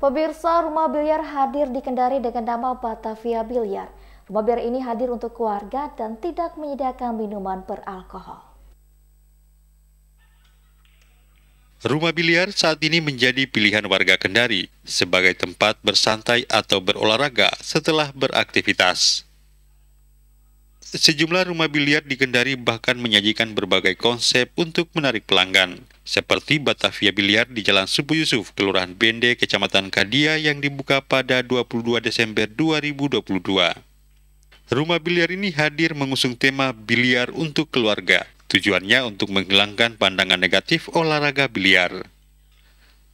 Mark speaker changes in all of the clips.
Speaker 1: Pemirsa rumah biliar hadir di Kendari dengan nama Batavia Biliar. Rumah biliar ini hadir untuk keluarga dan tidak menyediakan minuman beralkohol.
Speaker 2: Rumah biliar saat ini menjadi pilihan warga Kendari sebagai tempat bersantai atau berolahraga setelah beraktivitas sejumlah rumah biliar di Kendari bahkan menyajikan berbagai konsep untuk menarik pelanggan. Seperti Batavia Biliar di Jalan Subuh Yusuf, Kelurahan Bende, Kecamatan Kadia yang dibuka pada 22 Desember 2022. Rumah biliar ini hadir mengusung tema biliar untuk keluarga. Tujuannya untuk menghilangkan pandangan negatif olahraga biliar.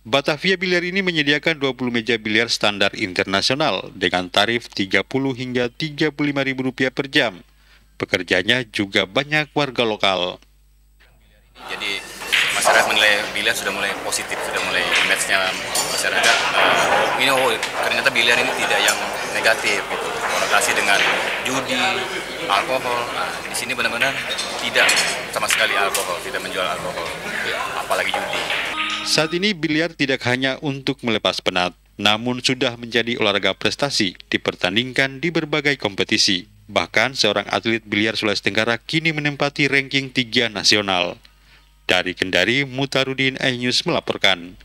Speaker 2: Batavia Biliar ini menyediakan 20 meja biliar standar internasional dengan tarif 30 hingga 35 ribu rupiah per jam Pekerjanya juga banyak warga lokal.
Speaker 3: Jadi masyarakat menilai biliar sudah mulai positif, sudah mulai image-nya masyarakat. Uh, ini oh, ternyata biliar ini tidak yang negatif, gitu. dengan judi, alkohol. Nah, di sini benar-benar tidak sama sekali alkohol, tidak menjual alkohol, apalagi judi.
Speaker 2: Saat ini biliar tidak hanya untuk melepas penat, namun sudah menjadi olahraga prestasi dipertandingkan di berbagai kompetisi. Bahkan seorang atlet biliar Sulawesi Tenggara kini menempati ranking 3 nasional. Dari Kendari, Mutarudin Ainyus melaporkan.